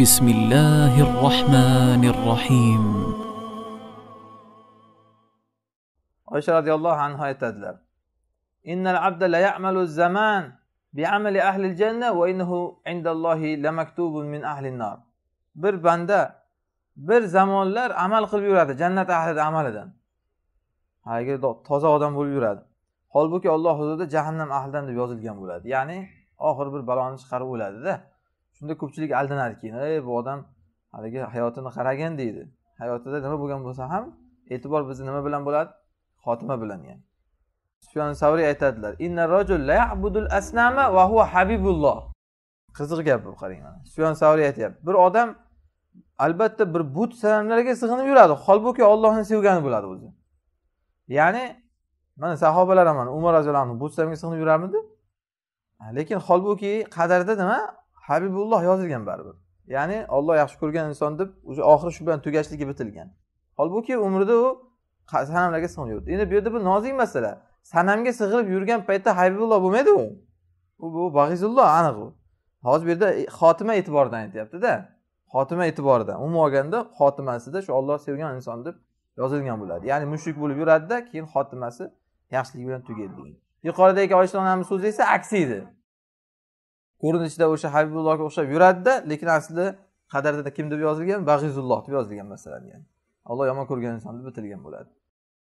بسم الله الرحمن الرحيم oysha roziyallohu anhu aytadilar innal abda la ya'malu zaman bi'amali ahli janna va innahu indallohi lamaktubun min ahli nar bir banda bir zamonlar amal qilib yuradi jannat ahlida amalidan haligi toza odam bo'lib yuradi holbuki olloh huzurida jahannam ahlidan deb yozilgan bo'ladi ya'ni oxiri bir baloni chiqarib o'ladida shunda ko'pchilik aldanadi keyin ey bu odam haligi hayotini qaragan deydi hayotida nima bo'lgan bo'lsa ham e'tibor bizni nima bilan bo'ladi xotima bilan ya'ni sufyon savriy aytadilar inna rajul la ya'budul asnama va huwa habibulloh qiziq gap bu qarang mana sufyon savriy aytyapti bir odam albatta bir but sanamlarga sig'inib yuradi holbuki ollohni sevgani bo'ladi o'zi ya'ni mana sahobalar mana umar roziyallohu anhu but sanamga sig'inib yurarmidi lekin holbuki qadarda nima habibulloh yozilgan baribir ya'ni olloh yaxshi ko'rgan inson deb уже oxiri shu bilan tugashligi bitilgan holbuki umrida u sanamlarga sig'inaverdi endi bu yerda bu nozik masala sanamga sig'inib yurgan paytda habibulloh bo'lmaydi u u bu bag'izulloh aniq u hozir bu yerda e, xotima e'tiboridan aytyaptida xotima e'tiboridan umuman olganda xotimasida shu olloh sevgan inson deb yozilgan bo'ladi ya'ni mushrik bo'lib yuradida keyin xotimasi yaxshilik bilan tugaydi yuqoridagi oysha onamiz so'zi esa aksi edi ko'rinishida o'sha habibullohga o'xshab yuradida lekin asli qadarda kim deb yozilgan bag'izulloh deb yozilgan masalan ya'ni alloh yomon ko'rgan inson deb bitilgan bo'ladi